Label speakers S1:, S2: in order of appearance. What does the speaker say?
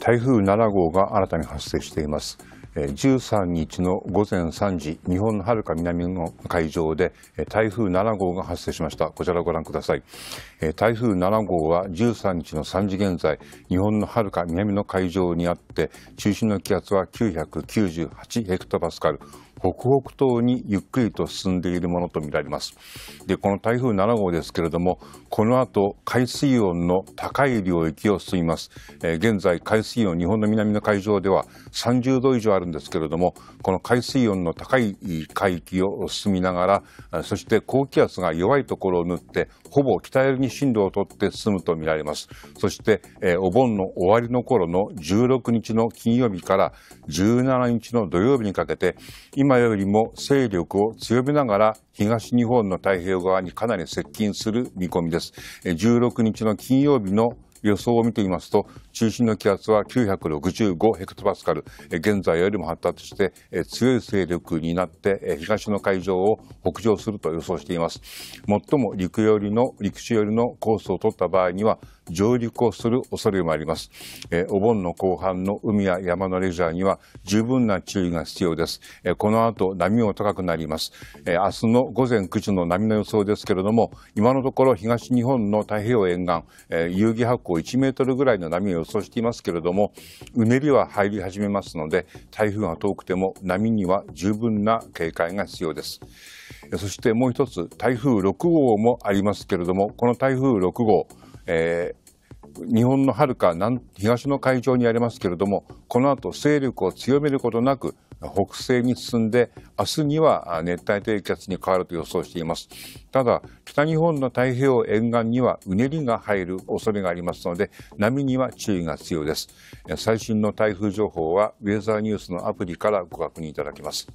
S1: 台風7号が新たに発生しています13日の午前3時日本のはるか南の海上で台風7号が発生しましたこちらをご覧ください台風7号は13日の3時現在日本のはるか南の海上にあって中心の気圧は998ヘクトパスカル北北東にゆっくりと進んでいるものとみられますでこの台風7号ですけれどもこの後海水温の高い領域を進みます、えー、現在海水温日本の南の海上では30度以上あるんですけれどもこの海水温の高い海域を進みながらそして高気圧が弱いところを縫ってほぼ北寄りに進路をとって進むとみられますそして、えー、お盆の終わりの頃の16日の金曜日から17日の土曜日にかけて今今よりも勢力を強めながら東日本の太平洋側にかなり接近する見込みです。16日の金曜日の予想を見てみますと、中心の気圧は965ヘクトパスカル、現在よりも発達して強い勢力になって東の海上を北上すると予想しています。最も陸寄りの、陸地寄りのコースを取った場合には、上陸をする恐れもあります。お盆の後半の海や山のレジャーには十分な注意が必要です。この後、波も高くなります。明日の午前9時の波の予想ですけれども、今のところ東日本の太平洋沿岸、遊戯発行高1メートルぐらいの波を予想していますけれどもうねりは入り始めますので台風が遠くても波には十分な警戒が必要ですそしてもう一つ台風6号もありますけれどもこの台風6号、えー日本のはるか南東の海上にありますけれどもこの後勢力を強めることなく北西に進んで明日には熱帯低気圧に変わると予想していますただ北日本の太平洋沿岸にはうねりが入る恐れがありますので波には注意が必要です最新の台風情報はウェザーニュースのアプリからご確認いただけます